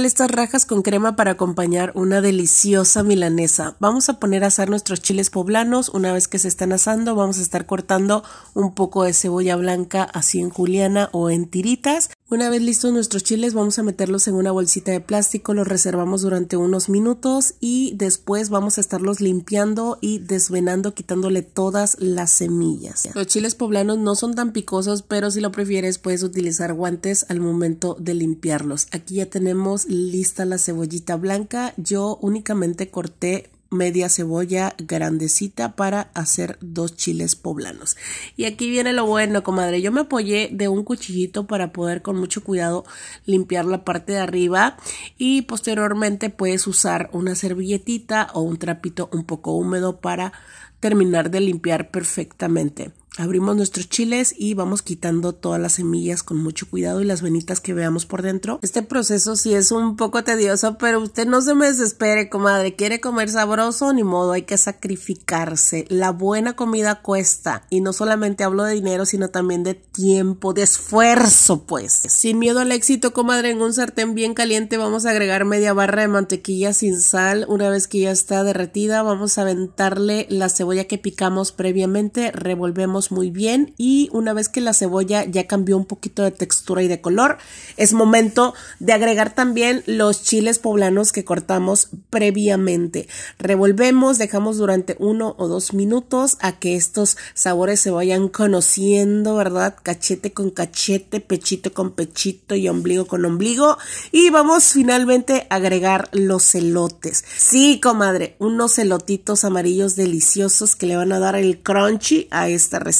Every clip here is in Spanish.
estas rajas con crema para acompañar una deliciosa milanesa? Vamos a poner a asar nuestros chiles poblanos. Una vez que se están asando, vamos a estar cortando un poco de cebolla blanca así en juliana o en tiritas. Una vez listos nuestros chiles, vamos a meterlos en una bolsita de plástico, los reservamos durante unos minutos y después vamos a estarlos limpiando y desvenando, quitándole todas las semillas. Los chiles poblanos no son tan picosos, pero si lo prefieres puedes utilizar guantes al momento de limpiarlos. Aquí ya tenemos lista la cebollita blanca. Yo únicamente corté media cebolla grandecita para hacer dos chiles poblanos. Y aquí viene lo bueno, comadre. Yo me apoyé de un cuchillito para poder con mucho cuidado limpiar la parte de arriba y posteriormente puedes usar una servilletita o un trapito un poco húmedo para terminar de limpiar perfectamente abrimos nuestros chiles y vamos quitando todas las semillas con mucho cuidado y las venitas que veamos por dentro. Este proceso sí es un poco tedioso, pero usted no se me desespere, comadre. Quiere comer sabroso, ni modo, hay que sacrificarse. La buena comida cuesta y no solamente hablo de dinero, sino también de tiempo, de esfuerzo, pues. Sin miedo al éxito, comadre, en un sartén bien caliente vamos a agregar media barra de mantequilla sin sal. Una vez que ya está derretida, vamos a aventarle la cebolla que picamos previamente, revolvemos muy bien y una vez que la cebolla ya cambió un poquito de textura y de color, es momento de agregar también los chiles poblanos que cortamos previamente. Revolvemos, dejamos durante uno o dos minutos a que estos sabores se vayan conociendo, ¿verdad? Cachete con cachete, pechito con pechito y ombligo con ombligo. Y vamos finalmente a agregar los elotes. Sí, comadre, unos elotitos amarillos deliciosos que le van a dar el crunchy a esta receta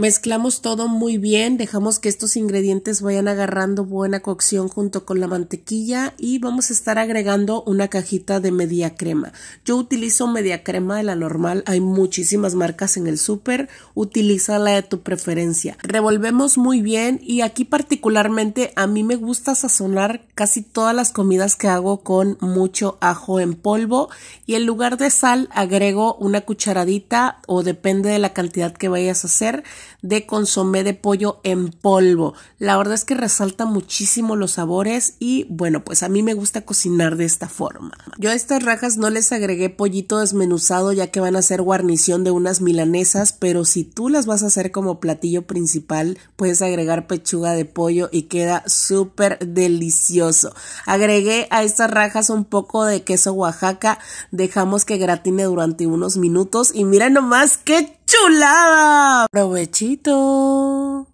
Mezclamos todo muy bien, dejamos que estos ingredientes vayan agarrando buena cocción junto con la mantequilla y vamos a estar agregando una cajita de media crema. Yo utilizo media crema de la normal, hay muchísimas marcas en el súper, utiliza la de tu preferencia. Revolvemos muy bien y aquí particularmente a mí me gusta sazonar casi todas las comidas que hago con mucho ajo en polvo y en lugar de sal agrego una cucharadita o depende de la cantidad que vayas a hacer de consomé de pollo en polvo. La verdad es que resalta muchísimo los sabores y bueno, pues a mí me gusta cocinar de esta forma. Yo a estas rajas no les agregué pollito desmenuzado ya que van a ser guarnición de unas milanesas, pero si tú las vas a hacer como platillo principal, puedes agregar pechuga de pollo y queda súper delicioso. Agregué a estas rajas un poco de queso Oaxaca, dejamos que gratine durante unos minutos y mira nomás qué chulada. Provechito.